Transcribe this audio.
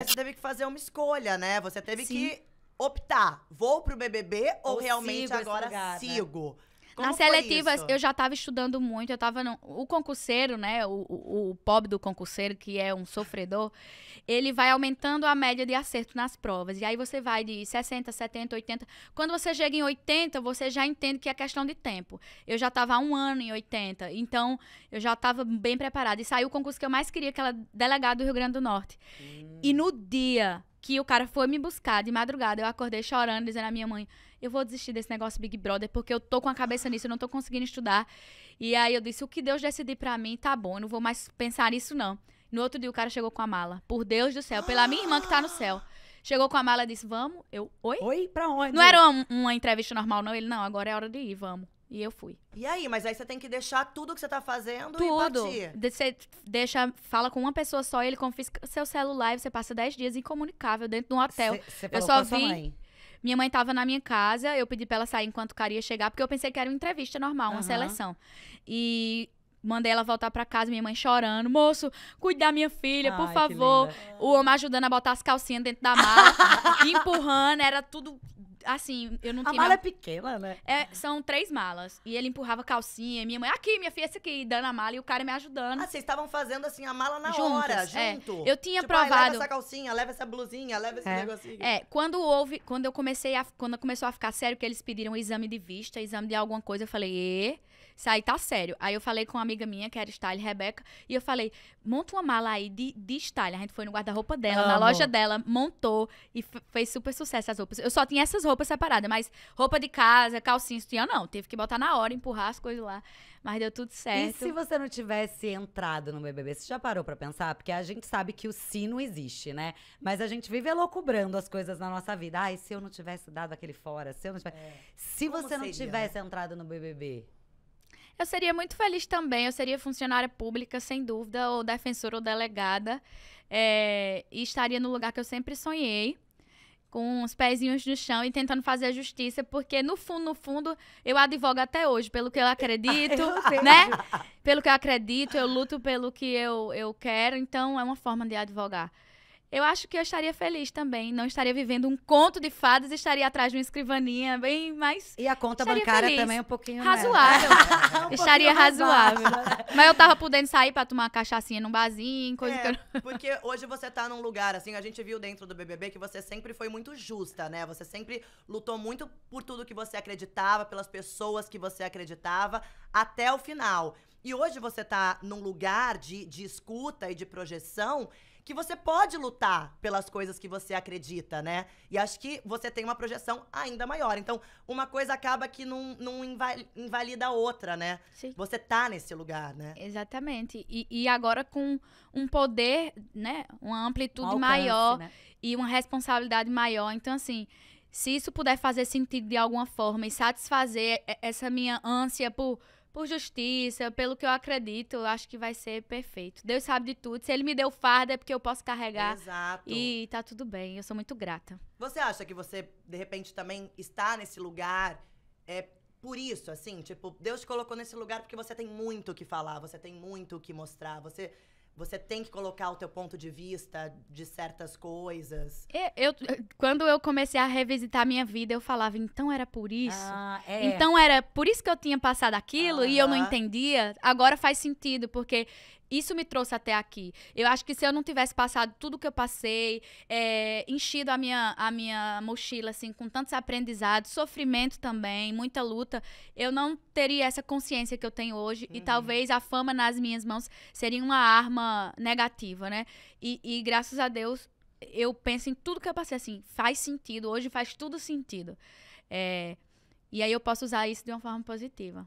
Você teve que fazer uma escolha, né? Você teve Sim. que optar. Vou pro BBB ou, ou realmente agora né? sigo? Como Nas seletivas, eu já estava estudando muito, eu estava no... O concurseiro, né, o, o, o pobre do concurseiro, que é um sofredor, ele vai aumentando a média de acerto nas provas. E aí você vai de 60, 70, 80... Quando você chega em 80, você já entende que é questão de tempo. Eu já estava há um ano em 80, então eu já estava bem preparada. E saiu o concurso que eu mais queria, que era delegado do Rio Grande do Norte. Hum. E no dia que o cara foi me buscar de madrugada, eu acordei chorando, dizendo à minha mãe: eu vou desistir desse negócio Big Brother, porque eu tô com a cabeça nisso, eu não tô conseguindo estudar. E aí eu disse, o que Deus decidir para mim, tá bom, eu não vou mais pensar nisso, não. No outro dia o cara chegou com a mala. Por Deus do céu, pela minha irmã que tá no céu. Chegou com a mala e disse, vamos. Eu, oi? Oi, pra onde? Não era uma, uma entrevista normal, não. Ele, não, agora é hora de ir, vamos. E eu fui. E aí, mas aí você tem que deixar tudo que você tá fazendo tudo. e partir. Você deixa, fala com uma pessoa só, ele confisca seu celular e você passa 10 dias incomunicável dentro de um hotel. Cê, cê eu só vi. Minha mãe tava na minha casa, eu pedi pra ela sair enquanto o cara ia chegar, porque eu pensei que era uma entrevista normal, uma uhum. seleção. E mandei ela voltar para casa, minha mãe chorando. Moço, cuide da minha filha, por favor. O homem ajudando a botar as calcinhas dentro da mala, empurrando, era tudo assim, eu não a tinha. A mala é pequena, né? É, são três malas. E ele empurrava calcinha, minha mãe, aqui, minha filha, aqui, dando a mala e o cara me ajudando. Ah, vocês estavam fazendo assim a mala na Juntos, hora, é. junto. Eu tinha tipo, provado. Ah, leva essa calcinha, leva essa blusinha, leva esse é. negocinho. É, quando houve, quando eu comecei a. Quando começou a ficar sério, que eles pediram exame de vista, exame de alguma coisa, eu falei, e isso aí tá sério. Aí eu falei com uma amiga minha, que era style, Rebeca, e eu falei, monta uma mala aí de, de style. A gente foi no guarda-roupa dela, Amo. na loja dela, montou e fez super sucesso as roupas. Eu só tinha essas roupas separadas, mas roupa de casa, calcinha, tinha não. Teve que botar na hora, empurrar as coisas lá. Mas deu tudo certo. E se você não tivesse entrado no BBB, você já parou para pensar? Porque a gente sabe que o sino não existe, né? Mas a gente vive loucubrando as coisas na nossa vida. Ai, se eu não tivesse dado aquele fora, se eu não tivesse. É. Se Como você não tivesse né? entrado no BBB, eu seria muito feliz também, eu seria funcionária pública, sem dúvida, ou defensora ou delegada. É, e estaria no lugar que eu sempre sonhei, com os pezinhos no chão e tentando fazer a justiça, porque no fundo, no fundo, eu advogo até hoje, pelo que eu acredito, eu né? Pelo que eu acredito, eu luto pelo que eu, eu quero, então é uma forma de advogar eu acho que eu estaria feliz também. Não estaria vivendo um conto de fadas, estaria atrás de uma escrivaninha, bem mais. E a conta bancária feliz. também um pouquinho. Né? Razoável. um estaria pouquinho razoável. Mas eu tava podendo sair pra tomar uma cachaçinha num barzinho, coisa é, que eu... Porque hoje você tá num lugar, assim, a gente viu dentro do BBB que você sempre foi muito justa, né? Você sempre lutou muito por tudo que você acreditava, pelas pessoas que você acreditava, até o final. E hoje você está num lugar de, de escuta e de projeção que você pode lutar pelas coisas que você acredita, né? E acho que você tem uma projeção ainda maior. Então, uma coisa acaba que não, não invalida a outra, né? Sim. Você tá nesse lugar, né? Exatamente. E, e agora com um poder, né? Uma amplitude um alcance, maior né? e uma responsabilidade maior. Então, assim, se isso puder fazer sentido de alguma forma e satisfazer essa minha ânsia por por justiça, pelo que eu acredito, eu acho que vai ser perfeito. Deus sabe de tudo. Se ele me deu farda, é porque eu posso carregar. Exato. E tá tudo bem. Eu sou muito grata. Você acha que você, de repente, também está nesse lugar? É por isso, assim, tipo, Deus te colocou nesse lugar porque você tem muito o que falar, você tem muito o que mostrar, você você tem que colocar o teu ponto de vista de certas coisas. Eu, é, eu quando eu comecei a revisitar minha vida, eu falava, então era por isso? Ah, é. Então era por isso que eu tinha passado aquilo ah. e eu não entendia? Agora faz sentido, porque isso me trouxe até aqui. Eu acho que se eu não tivesse passado tudo que eu passei, é, enchido a minha, a minha mochila, assim, com tantos aprendizados, sofrimento também, muita luta, eu não teria essa consciência que eu tenho hoje. Uhum. E talvez a fama nas minhas mãos seria uma arma negativa, né? E, e graças a Deus, eu penso em tudo que eu passei, assim, faz sentido. Hoje faz tudo sentido. É, e aí eu posso usar isso de uma forma positiva.